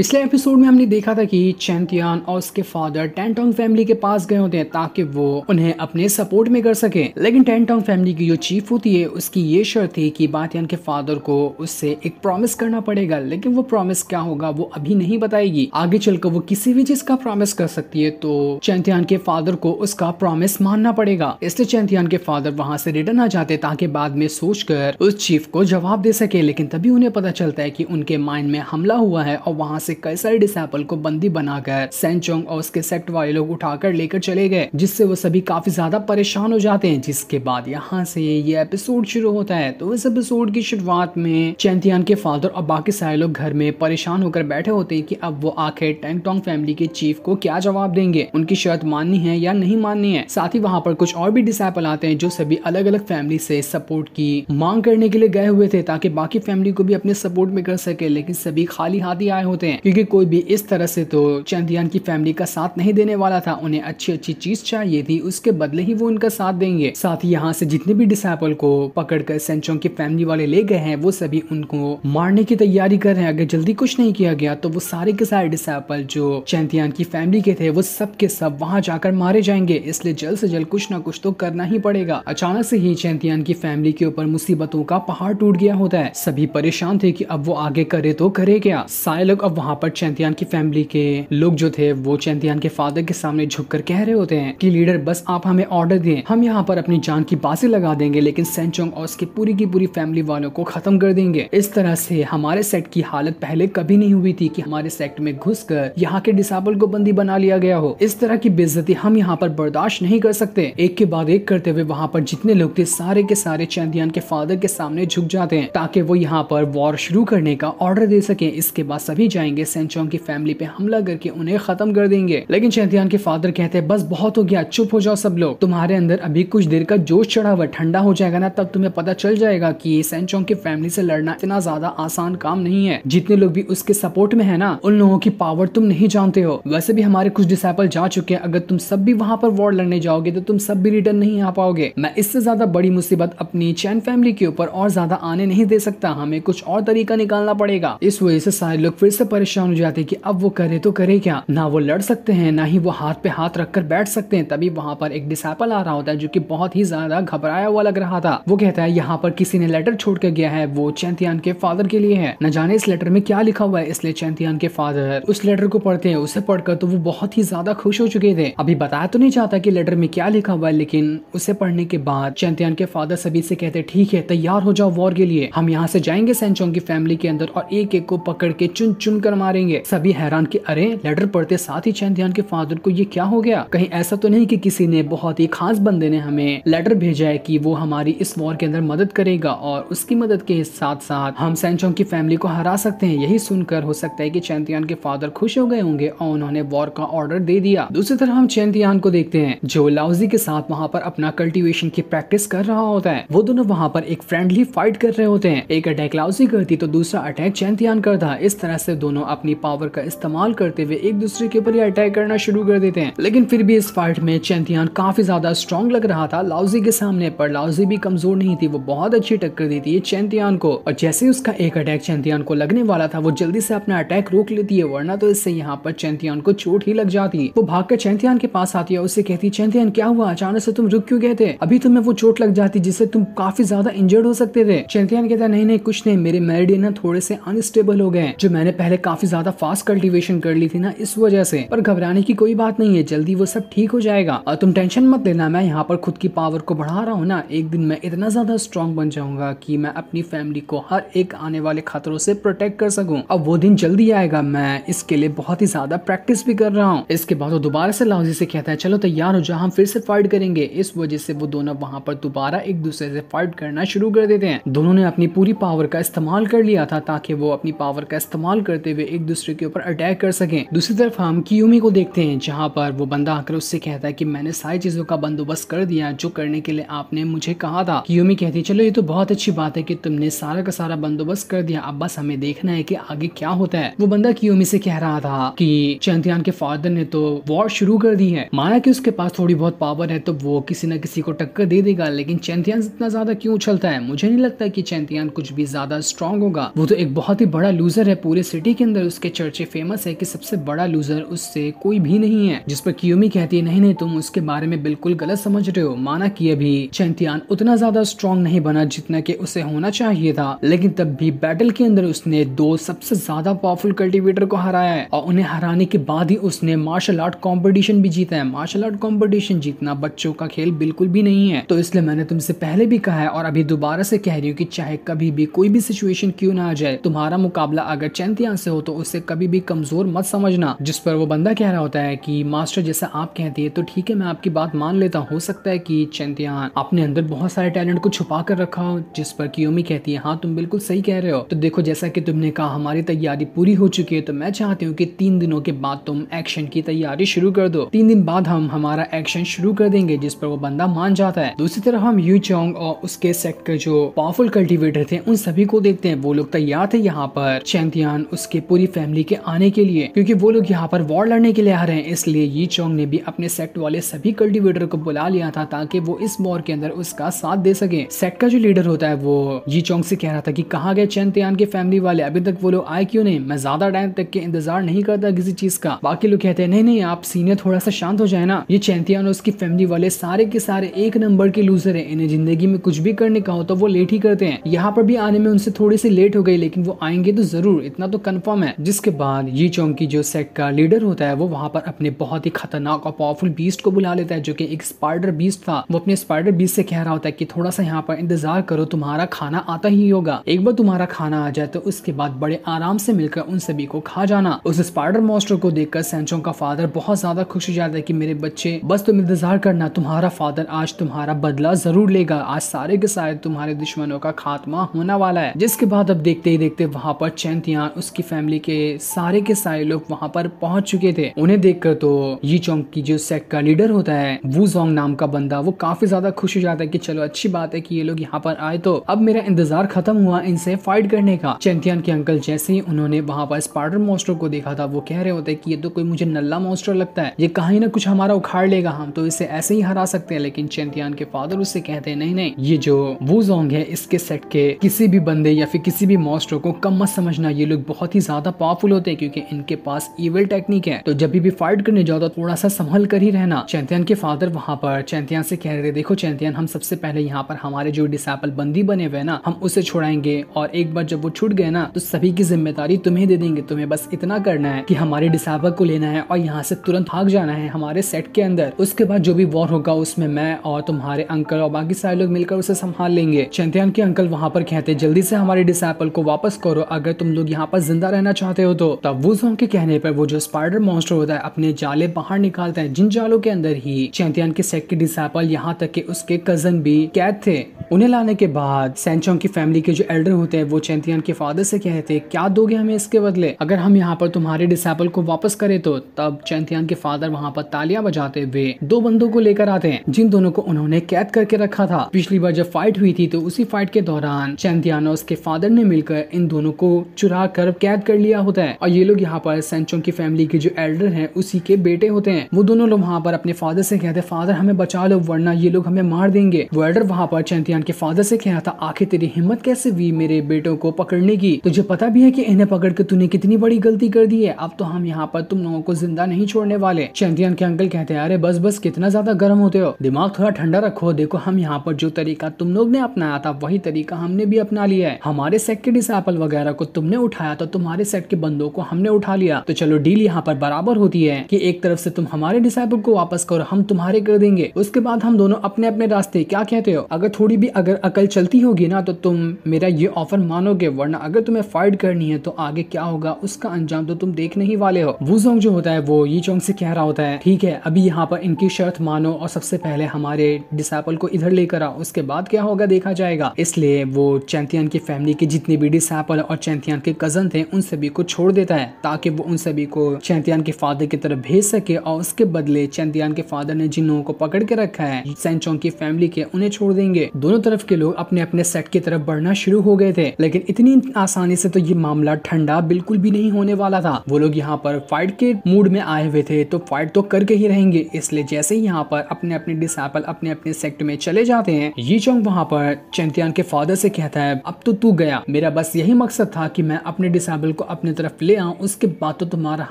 पिछले एपिसोड में हमने देखा था कि चैंतियान और उसके फादर टेंटोंग फैमिली के पास गए होते हैं ताकि वो उन्हें अपने सपोर्ट में कर सके लेकिन टेंटोंग फैमिली की जो चीफ होती है उसकी ये शर्त थी कि बातियान के फादर को उससे एक प्रॉमिस करना पड़ेगा लेकिन वो प्रॉमिस क्या होगा वो अभी नहीं बताएगी आगे चलकर वो किसी भी चीज का प्रॉमिस कर सकती है तो चैंतियान के फादर को उसका प्रॉमिस मानना पड़ेगा इसलिए चैंतियान के फादर वहाँ से रिटर्न आ जाते ताकि बाद में सोच कर उस चीफ को जवाब दे सके लेकिन तभी उन्हें पता चलता है की उनके माइंड में हमला हुआ है और वहाँ से से कई सारे डिसैपल को बंदी बनाकर सेंचोंग और उसके सेक्ट वाले लोग उठाकर लेकर चले गए जिससे वो सभी काफी ज्यादा परेशान हो जाते हैं जिसके बाद यहाँ से ये एपिसोड शुरू होता है तो इस एपिसोड की शुरुआत में चैंतियान के फादर और बाकी सारे लोग घर में परेशान होकर बैठे होते हैं कि अब वो आखिर टेंग टोंग फैमिली के चीफ को क्या जवाब देंगे उनकी शर्त माननी है या नहीं माननी है साथ ही वहाँ पर कुछ और भी डिसैपल आते हैं जो सभी अलग अलग फैमिली से सपोर्ट की मांग करने के लिए गए हुए थे ताकि बाकी फैमिली को भी अपने सपोर्ट में कर सके लेकिन सभी खाली हाथ ही आए होते हैं क्योंकि कोई भी इस तरह से तो चंदियान की फैमिली का साथ नहीं देने वाला था उन्हें अच्छी अच्छी चीज चाहिए थी उसके बदले ही वो उनका साथ देंगे साथ ही यहाँ से जितने भी डिसाइपल को पकड़कर सेंचोंग की फैमिली वाले ले गए हैं वो सभी उनको मारने की तैयारी कर रहे हैं अगर जल्दी कुछ नहीं किया गया तो वो सारे के सारे डिसाइपल जो चैंतियान की फैमिली के थे वो सब के सब वहाँ जाकर मारे जाएंगे इसलिए जल्द से जल्द कुछ ना कुछ तो करना ही पड़ेगा अचानक से ही चैंतियान की फैमिली के ऊपर मुसीबतों का पहाड़ टूट गया होता है सभी परेशान थे कि अब वो आगे करे तो करे क्या सारे लोग अब वहाँ पर चैंतियान की फैमिली के लोग जो थे वो चैंतियान के फादर के सामने झुक कर कह रहे होते हैं कि लीडर बस आप हमें ऑर्डर दें हम यहाँ पर अपनी जान की बाजी लगा देंगे लेकिन सेंचोंग और उसकी पूरी की पूरी फैमिली वालों को खत्म कर देंगे इस तरह से हमारे सेट की हालत पहले कभी नहीं हुई थी कि हमारे सेक्ट में घुस कर यहाँ के डिसाबल को बंदी बना लिया गया हो इस तरह की बेजती हम यहाँ पर बर्दाश्त नहीं कर सकते एक के बाद एक करते हुए वहाँ पर जितने लोग थे सारे के सारे चैंतियान के फादर के सामने झुक जाते हैं ताकि वो यहाँ पर वॉर शुरू करने का ऑर्डर दे सके इसके बाद सभी जाएंगे आएंगे सेंचोंग की फैमिली पे हमला करके उन्हें खत्म कर देंगे लेकिन चैंतियान के फादर कहते हैं बस बहुत हो गया चुप हो जाओ सब लोग तुम्हारे अंदर अभी कुछ देर का जोश चढ़ा हुआ ठंडा हो जाएगा ना तब तुम्हें पता चल जाएगा की सेंचोंग की फैमिली से लड़ना इतना ज्यादा आसान काम नहीं है जितने लोग भी उसके सपोर्ट में है ना उन लोगों की पावर तुम नहीं जानते हो वैसे भी हमारे कुछ डिसाइपल जा चुके हैं अगर तुम सब भी वहाँ पर वॉर लड़ने जाओगे तो तुम सब भी रिटर्न नहीं आ पाओगे मैं इससे ज्यादा बड़ी मुसीबत अपनी चैन फैमिली के ऊपर और ज्यादा आने नहीं दे सकता हमें कुछ और तरीका निकालना पड़ेगा इस वजह से सारे लोग फिर से परेशान हो जाते हैं कि अब वो करे तो करे क्या ना वो लड़ सकते हैं ना ही वो हाथ पे हाथ रखकर बैठ सकते हैं तभी वहां पर एक डिसाइपल आ रहा होता है जो कि बहुत ही ज्यादा घबराया हुआ लग रहा था वो कहता है यहाँ पर किसी ने लेटर छोड़ कर गया है वो चैंतियान के फादर के लिए है न जाने इस लेटर में क्या लिखा हुआ है इसलिए चैंतियान के फादर उस लेटर को पढ़ते हैं उसे पढ़कर तो वो बहुत ही ज्यादा खुश हो चुके थे अभी बताया तो नहीं चाहता की लेटर में क्या लिखा हुआ है लेकिन उसे पढ़ने के बाद चैंतियान के फादर सभी से कहते ठीक है तैयार हो जाओ वॉर के लिए हम यहाँ से जाएंगे सेंचोंग की फैमिली के अंदर और एक एक को पकड़ के चुन चुन कर कर मारेंगे सभी हैरान के अरे लेटर पढ़ते साथ ही चैन ध्यान के फादर को ये क्या हो गया कहीं ऐसा तो नहीं कि किसी ने बहुत ही खास बंदे ने हमें लेटर भेजा है कि वो हमारी इस वॉर के अंदर मदद करेगा और उसकी मदद के साथ साथ हम सैनचोंग की फैमिली को हरा सकते हैं यही सुनकर हो सकता है कि चैंतियान के फादर खुश हो गए होंगे और उन्होंने वॉर का ऑर्डर दे दिया दूसरी तरफ हम चैंतियान को देखते हैं जो लाउजी के साथ वहाँ पर अपना कल्टीवेशन की प्रैक्टिस कर रहा होता है वो दोनों वहाँ पर एक फ्रेंडली फाइट कर रहे होते हैं एक अटैक लाउजी करती तो दूसरा अटैक चैंतियान करता इस तरह से दोनों दोनों अपनी पावर का इस्तेमाल करते हुए एक दूसरे के ऊपर अटैक करना शुरू कर देते हैं लेकिन फिर भी इस फाइट में चैंतियान काफी ज्यादा स्ट्रॉन्ग लग रहा था लाउजी के सामने पर लाउजी भी कमजोर नहीं थी वो बहुत अच्छी टक्कर देती है चैंतियान को और जैसे ही उसका एक अटैक चैंतियान को लगने वाला था वो जल्दी से अपना अटैक रोक लेती है वरना तो इससे यहाँ पर चैंतियान को चोट ही लग जाती वो भाग कर चैंतियान के पास आती है उससे कहती चैंतियान क्या हुआ अचानक से तुम रुक क्यों गए थे अभी तुम्हें वो चोट लग जाती जिससे तुम काफी ज्यादा इंजर्ड हो सकते थे चैंतियान कहता नहीं नहीं कुछ नहीं मेरे मेरिडियन थोड़े से अनस्टेबल हो गए जो मैंने पहले काफी ज्यादा फास्ट कल्टिवेशन कर ली थी ना इस वजह से पर घबराने की कोई बात नहीं है जल्दी वो सब ठीक हो जाएगा और तुम टेंशन मत लेना मैं यहाँ पर खुद की पावर को बढ़ा रहा हूँ ना एक दिन मैं इतना ज्यादा स्ट्रांग बन जाऊंगा की मैं अपनी फैमिली को हर एक आने वाले खतरों से प्रोटेक्ट कर सकूँ अब वो दिन जल्दी आएगा मैं इसके लिए बहुत ही ज्यादा प्रैक्टिस भी कर रहा हूँ इसके बाद वो दोबारा से लाउजी से कहता है चलो तैयार हो जा हम फिर से फाइट करेंगे इस वजह से वो दोनों वहाँ पर दोबारा एक दूसरे से फाइट करना शुरू कर देते हैं दोनों ने अपनी पूरी पावर का इस्तेमाल कर लिया था ताकि वो अपनी पावर का इस्तेमाल करते हुए हुए एक दूसरे के ऊपर अटैक कर सकें दूसरी तरफ हम की को देखते हैं जहाँ पर वो बंदा आकर उससे कहता है कि मैंने सारी चीजों का बंदोबस्त कर दिया जो करने के लिए आपने मुझे कहा था कियोमी कहती है चलो ये तो बहुत अच्छी बात है कि तुमने सारा का सारा बंदोबस्त कर दिया अब बस हमें देखना है कि आगे क्या होता है वो बंदा कियोमी से कह रहा था कि चंद्रयान के फादर ने तो वॉर शुरू कर दी है माना कि उसके पास थोड़ी बहुत पावर है तो वो किसी न किसी को टक्कर दे देगा लेकिन चैंतियान इतना ज्यादा क्यों उछलता है मुझे नहीं लगता कि चैंतियान कुछ भी ज्यादा स्ट्रांग होगा वो तो एक बहुत ही बड़ा लूजर है पूरे सिटी के अंदर उसके चर्चे फेमस है कि सबसे बड़ा लूजर उससे कोई भी नहीं है जिस पर क्यूमी कहती है नहीं नहीं तुम उसके बारे में बिल्कुल गलत समझ रहे हो माना कि अभी चैंतियान उतना ज्यादा स्ट्रॉन्ग नहीं बना जितना कि उसे होना चाहिए था लेकिन तब भी बैटल के अंदर उसने दो सबसे ज्यादा पावरफुल कल्टिवेटर को हराया है और उन्हें हराने के बाद ही उसने मार्शल आर्ट कॉम्पिटिशन भी जीता है मार्शल आर्ट कॉम्पिटिशन जीतना बच्चों का खेल बिल्कुल भी नहीं है तो इसलिए मैंने तुमसे पहले भी कहा है और अभी दोबारा से कह रही हूँ की चाहे कभी भी कोई भी सिचुएशन क्यों ना आ जाए तुम्हारा मुकाबला अगर चैंतियान से से हो तो उसे कभी भी कमजोर मत समझना जिस पर वो बंदा कह रहा होता है कि मास्टर जैसा आप कहती है तो ठीक है मैं आपकी बात मान लेता हो सकता है कि चैंतियान अपने अंदर बहुत सारे टैलेंट को छुपा कर रखा हो जिस पर कियोमी कहती है हाँ तुम बिल्कुल सही कह रहे हो तो देखो जैसा की तुमने कहा हमारी तैयारी पूरी हो चुकी है तो मैं चाहती हूँ की तीन दिनों के बाद तुम एक्शन की तैयारी शुरू कर दो तीन दिन बाद हम हमारा एक्शन शुरू कर देंगे जिस पर वो बंदा मान जाता है दूसरी तरफ हम यू चौंग और उसके सेक्टर जो पावरफुल कल्टिवेटर थे उन सभी को देखते हैं वो लोग तैयार थे यहाँ पर चैंतियान उसके थी पूरी फैमिली के आने के लिए क्योंकि वो लोग यहाँ पर वॉर लड़ने के लिए आ रहे हैं इसलिए यी चोंग ने भी अपने सेक्ट वाले सभी कल्टीवेटर को बुला लिया था ताकि वो इस वॉर के अंदर उसका साथ दे सके सेक्ट का जो लीडर होता है वो यी चोंग से कह रहा था की कहा गया चैन त्यान के फैमिली वाले अभी तक वो लोग आए क्यों नहीं मैं ज्यादा टाइम तक के इंतजार नहीं करता किसी चीज का बाकी लोग कहते हैं नहीं नहीं आप सीनियर थोड़ा सा शांत हो जाए ना ये चैंतियान और उसकी फैमिली वाले सारे के सारे एक नंबर के लूजर है इन्हें जिंदगी में कुछ भी करने का हो तो वो लेट ही करते हैं यहाँ पर भी आने में उनसे थोड़ी सी लेट हो गई लेकिन वो आएंगे तो जरूर इतना तो कन्फर्म प्लेटफॉर्म है जिसके बाद ये चोंग की जो सेक्ट का लीडर होता है वो वहाँ पर अपने बहुत ही खतरनाक और पावरफुल बीस्ट को बुला लेता है जो कि एक स्पाइडर बीस्ट था वो अपने स्पाइडर बीस्ट से कह रहा होता है कि थोड़ा सा यहाँ पर इंतजार करो तुम्हारा खाना आता ही होगा एक बार तुम्हारा खाना आ जाए तो उसके बाद बड़े आराम से मिलकर उन सभी को खा जाना उस स्पाइडर मोस्टर को देखकर सेंचोंग का फादर बहुत ज्यादा खुश हो जाता है की मेरे बच्चे बस तुम इंतजार करना तुम्हारा फादर आज तुम्हारा बदला जरूर लेगा आज सारे के सारे तुम्हारे दुश्मनों का खात्मा होना वाला है जिसके बाद अब देखते ही देखते वहाँ पर चैंतियान उसकी फैमिली फैमिली के सारे के सारे लोग वहाँ पर पहुंच चुके थे उन्हें देखकर तो यी चोंग की जो सेक का लीडर होता है वो जोंग नाम का बंदा वो काफी ज्यादा खुश हो जाता है की चलो अच्छी बात है की ये लोग यहाँ पर आए तो अब मेरा इंतजार खत्म हुआ इनसे फाइट करने का चैंतियान के अंकल जैसे ही उन्होंने वहाँ पर स्पार्टर मोस्टर को देखा था वो कह रहे होते कि ये तो कोई मुझे नल्ला मोस्टर लगता है ये कहीं ना कुछ हमारा उखाड़ लेगा हम तो इसे ऐसे ही हरा सकते हैं लेकिन चैंतियान के फादर उससे कहते हैं नहीं नहीं ये जो वो जोंग है इसके सेट के किसी भी बंदे या फिर किसी भी मॉस्टर को कम मत समझना ये लोग बहुत ही ज्यादा पावरफुल होते हैं क्योंकि इनके पास इवेल टेक्निक है तो जब भी फाइट करने जाओ तो थोड़ा सा संभल कर ही रहना चैंतियन के फादर वहाँ पर चैंतियन से कह रहे थे देखो चैंतियन हम सबसे पहले यहाँ पर हमारे जो डिसेबल बंदी बने हुए ना हम उसे छुड़ाएंगे और एक बार जब वो छुट गए ना तो सभी की जिम्मेदारी तुम्हें दे देंगे तुम्हें बस इतना करना है की हमारे डिसेबल को लेना है और यहाँ से तुरंत भाग जाना है हमारे सेट के अंदर उसके बाद जो भी वॉर होगा उसमें मैं और तुम्हारे अंकल और बाकी सारे लोग मिलकर उसे संभाल लेंगे चैंतियन के अंकल वहाँ पर कहते जल्दी से हमारे डिसेबल को वापस करो अगर तुम लोग यहाँ पर जिंदा रह रहना चाहते हो तो तब वुजोंग के कहने पर वो जो स्पाइडर मॉन्स्टर होता है अपने जाले बाहर निकालता है जिन जालों के अंदर ही चैंतियान के सेक्ट के डिसाइपल यहाँ तक के उसके कजन भी कैद थे उन्हें लाने के बाद सेंचोंग की फैमिली के जो एल्डर होते हैं वो चैंतियान के फादर से कहते हैं क्या दोगे हमें इसके बदले अगर हम यहाँ पर तुम्हारे डिसाइपल को वापस करे तो तब चैंतियान के फादर वहाँ पर तालियां बजाते हुए दो बंदों को लेकर आते हैं जिन दोनों को उन्होंने कैद करके रखा था पिछली बार जब फाइट हुई थी तो उसी फाइट के दौरान चैंतियान और उसके फादर ने मिलकर इन दोनों को चुरा कर कैद कर लिया होता है और ये लोग यहाँ पर सेंचोंग की फैमिली के जो एल्डर है उसी के बेटे होते हैं वो दोनों लोग वहाँ पर अपने फादर से कहते हैं फादर हमें बचा लो वरना ये लोग हमें मार देंगे वो एल्डर वहाँ पर चैंतियान के फादर से कह रहा था आखिर तेरी हिम्मत कैसे हुई मेरे बेटों को पकड़ने की तुझे पता भी है की इन्हें पकड़ के तूने कितनी बड़ी गलती कर दी है अब तो हम यहाँ पर तुम लोगों को जिंदा नहीं छोड़ने वाले चैंतियान के अंकल कहते हैं अरे बस बस कितना ज्यादा गर्म होते हो दिमाग थोड़ा ठंडा रखो देखो हम यहाँ पर जो तरीका तुम लोग ने अपनाया था वही तरीका हमने भी अपना लिया है हमारे सेक्टर डिसाइपल वगैरह को तुमने उठाया तो तुम्हारे तुम्हारे सेट के बंदों को हमने उठा लिया तो चलो डील यहाँ पर बराबर होती है कि एक तरफ से तुम हमारे डिसाइपल को वापस करो हम तुम्हारे कर देंगे उसके बाद हम दोनों अपने अपने रास्ते क्या कहते हो अगर थोड़ी भी अगर अकल चलती होगी ना तो तुम मेरा ये ऑफर मानोगे वरना अगर तुम्हें फाइट करनी है तो आगे क्या होगा उसका अंजाम तो तुम देखने ही वाले हो वो जोंग जो होता है वो ये चौंग से कह रहा होता है ठीक है अभी यहाँ पर इनकी शर्त मानो और सबसे पहले हमारे डिसाइपल को इधर लेकर आओ उसके बाद क्या होगा देखा जाएगा इसलिए वो चैंतियन की फैमिली के जितने भी डिसाइपल और चैंतियन के कजन थे उन उन सभी को छोड़ देता है ताकि वो उन सभी को चैंतियान के फादर की तरफ भेज सके और उसके बदले चैंतियान के फादर ने जिन लोगों को पकड़ के रखा है सेंचों की फैमिली के उन्हें छोड़ देंगे दोनों तरफ के लोग अपने अपने सेट की तरफ बढ़ना शुरू हो गए थे लेकिन इतनी आसानी से तो ये मामला ठंडा बिल्कुल भी नहीं होने वाला था वो लोग यहाँ पर फाइट के मूड में आए हुए थे तो फाइट तो करके ही रहेंगे इसलिए जैसे ही यहाँ पर अपने अपने डिसाइपल अपने अपने सेक्ट में चले जाते हैं ये चौंग वहाँ पर चैंतियान के फादर से कहता है अब तो तू गया मेरा बस यही मकसद था कि मैं अपने डिसाइपल लेवल को अपनी तरफ ले आऊँ उसके बाद तो तुम्हारा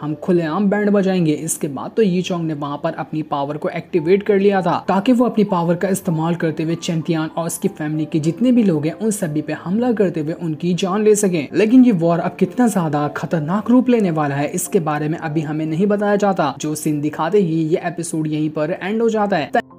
हम खुलेआम बैंड बजाएंगे इसके बाद तो ये चौंग ने वहाँ पर अपनी पावर को एक्टिवेट कर लिया था ताकि वो अपनी पावर का इस्तेमाल करते हुए चैंतियान और उसकी फैमिली के जितने भी लोग हैं उन सभी पे हमला करते हुए उनकी जान ले सके लेकिन ये वॉर अब कितना ज्यादा खतरनाक रूप लेने वाला है इसके बारे में अभी हमें नहीं बताया जाता जो सीन दिखाते ही ये एपिसोड यहीं पर एंड हो जाता है